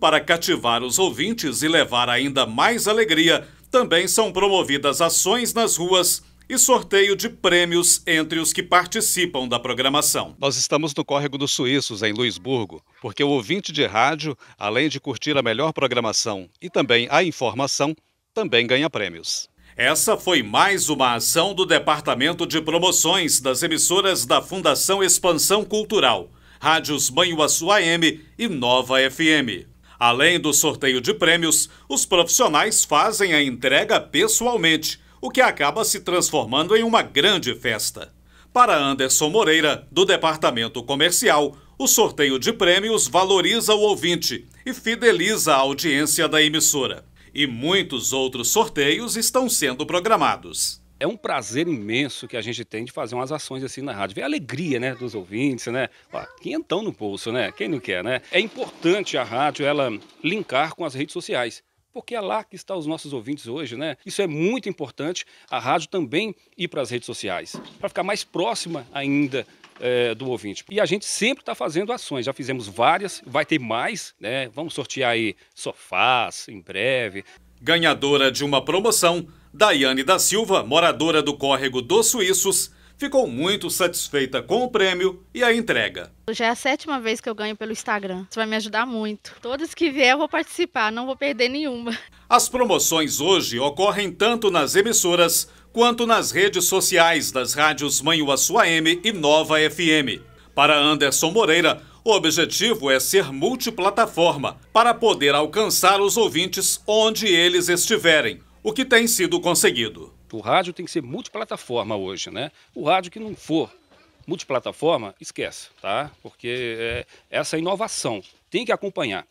Para cativar os ouvintes e levar ainda mais alegria, também são promovidas ações nas ruas e sorteio de prêmios entre os que participam da programação. Nós estamos no Córrego dos Suíços, em Luisburgo, porque o ouvinte de rádio, além de curtir a melhor programação e também a informação, também ganha prêmios. Essa foi mais uma ação do Departamento de Promoções das emissoras da Fundação Expansão Cultural, Rádios Banho Açu AM e Nova FM. Além do sorteio de prêmios, os profissionais fazem a entrega pessoalmente, o que acaba se transformando em uma grande festa. Para Anderson Moreira, do Departamento Comercial, o sorteio de prêmios valoriza o ouvinte e fideliza a audiência da emissora. E muitos outros sorteios estão sendo programados é um prazer imenso que a gente tem de fazer umas ações assim na rádio. Vê a alegria, né, dos ouvintes, né? Quem então no bolso, né? Quem não quer, né? É importante a rádio ela linkar com as redes sociais. Porque é lá que estão os nossos ouvintes hoje, né? Isso é muito importante, a rádio também ir para as redes sociais, para ficar mais próxima ainda é, do ouvinte. E a gente sempre está fazendo ações, já fizemos várias, vai ter mais, né? Vamos sortear aí sofás em breve. Ganhadora de uma promoção Daiane da Silva, moradora do córrego dos Suíços, ficou muito satisfeita com o prêmio e a entrega. Já é a sétima vez que eu ganho pelo Instagram. Isso vai me ajudar muito. Todas que vier eu vou participar, não vou perder nenhuma. As promoções hoje ocorrem tanto nas emissoras quanto nas redes sociais das rádios Manhuaçu AM e Nova FM. Para Anderson Moreira, o objetivo é ser multiplataforma para poder alcançar os ouvintes onde eles estiverem o que tem sido conseguido. O rádio tem que ser multiplataforma hoje, né? O rádio que não for multiplataforma, esquece, tá? Porque é, essa é inovação tem que acompanhar.